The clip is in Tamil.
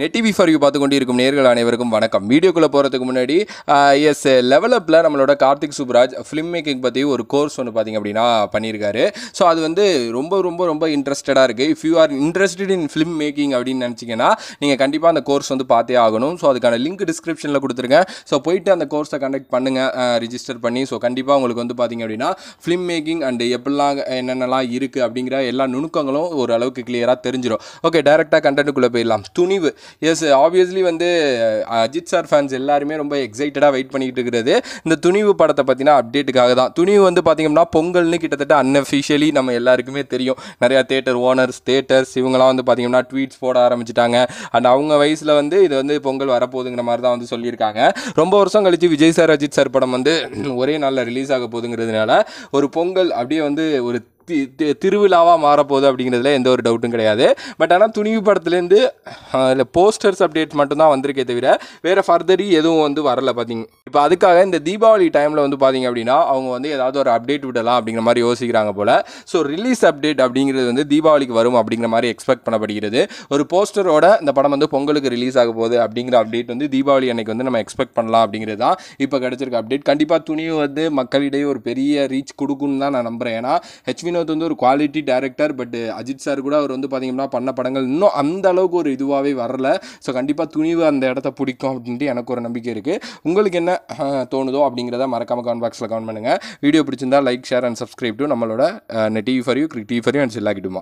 நெட்டிவி ஃபார் e யூ பார்த்து கொண்டிருக்கும் நேர்கள் அனைவருக்கும் வணக்கம் வீடியோக்குள்ளே போகிறதுக்கு முன்னாடி எஸ் லெவல் அப்பில் நம்மளோட கார்த்திக் சுப்ராஜ் ஃபிலிம் மேக்கிங் பற்றி ஒரு கோர்ஸ் ஒன்று பார்த்திங்க அப்படின்னா பண்ணியிருக்காரு ஸோ அது வந்து ரொம்ப ரொம்ப ரொம்ப இன்ட்ரெஸ்டடாக இருக்குது if you are interested in film making அப்படின்னு நினச்சிங்கன்னா நீங்கள் கண்டிப்பாக அந்த கோர்ஸ் வந்து பார்த்தே ஆகணும் ஸோ அதுக்கான லிங்க் டிஸ்கிரிப்ஷனில் கொடுத்துருங்க ஸோ போயிட்டு அந்த கோர்ஸை கண்டக்ட் பண்ணுங்கள் ரிஜிஸ்டர் பண்ணி ஸோ கண்டிப்பாக உங்களுக்கு வந்து பார்த்திங்க அப்படின்னா ஃபிலிம் மேக்கிங் அண்டு எப்படிலாம் என்னென்னலாம் இருக்குது அப்படிங்கிற எல்லா நுணுக்கங்களும் ஓரளவுக்கு கிளியராக தெரிஞ்சிடும் ஓகே டேரெக்டாக கண்டென்ட்டுக்குள்ளே போயிடலாம் துணிவு எஸ் ஆப்வியஸ்லி வந்து அஜித் சார் ஃபேன்ஸ் எல்லாருமே ரொம்ப எக்ஸைட்டடாக வெயிட் பண்ணிக்கிட்டு இருக்கிறது இந்த துணிவு படத்தை பற்றினா அப்டேட்டுக்காக தான் துணிவு வந்து பார்த்திங்கன்னா பொங்கல்னு கிட்டத்தட்ட அன்அஃபிஷியலி நம்ம எல்லாருக்குமே தெரியும் நிறையா தேட்டர் ஓனர்ஸ் தேட்டர்ஸ் இவங்களாம் வந்து பார்த்திங்கன்னா ட்வீட்ஸ் போட ஆரம்பிச்சிட்டாங்க அண்ட் அவங்க வயசில் வந்து இது வந்து பொங்கல் வரப்போகுதுங்கிற மாதிரி தான் வந்து சொல்லியிருக்காங்க ரொம்ப வருஷம் கழித்து விஜய் சார் அஜித் சார் படம் வந்து ஒரே நாளில் ரிலீஸ் ஆக போகுதுங்கிறதுனால ஒரு பொங்கல் அப்படியே வந்து ஒரு திருவிழாவாக மாறப்போகுது அப்படிங்கிறதுல எந்த ஒரு டவுட்டும் கிடையாது பட் ஆனால் துணிவு படத்துலேருந்து இல்லை போஸ்டர்ஸ் அப்டேட் மட்டும்தான் வந்திருக்கே தவிர வேறு ஃபர்தரி எதுவும் வந்து வரலை பார்த்தீங்க இப்போ அதுக்காக இந்த தீபாவளி டைமில் வந்து பார்த்திங்க அப்படின்னா அவங்க வந்து ஏதாவது ஒரு அப்டேட் விடலாம் அப்படிங்கிற மாதிரி யோசிக்கிறாங்க போல் ஸோ ரிலீஸ் அப்டேட் அப்படிங்கிறது வந்து தீபாவளிக்கு வரும் அப்படிங்கிற மாதிரி எக்ஸ்பெக்ட் பண்ணப்படுகிறது ஒரு போஸ்டரோட இந்த படம் வந்து பொங்கலுக்கு ரிலீஸ் ஆக போகுது அப்படிங்கிற அப்டேட் வந்து தீபாவளி அன்னைக்கு வந்து நம்ம எக்ஸ்பெக்ட் பண்ணலாம் அப்படிங்கிறது தான் இப்போ கிடச்சிருக்க அப்டேட் கண்டிப்பாக துணிவு வந்து மக்களிடையே ஒரு பெரிய ரீச் கொடுக்குன்னு தான் நான் நம்புகிறேன் ஏன்னா ஹெச் வினோத் வந்து ஒரு quality director but Ajith sir கூட அவர் வந்து பார்த்திங்கன்னா பண்ண படங்கள் இன்னும் அந்த அளவுக்கு ஒரு இதுவாகவே வரல ஸோ கண்டிப்பாக துணிவு அந்த இடத்த பிடிக்கும் அப்படின்ட்டு எனக்கு ஒரு நம்பிக்கை இருக்குது உங்களுக்கு என்ன தோணுதோ அப்படிங்கிறத மறக்காமல் கமெண்ட் பாக்ஸில் கமெண்ட் பண்ணுங்கள் வீடியோ பிடிச்சிருந்தா like share and subscribe to நம்மளோட net TV for you cricket TV for you and Chilla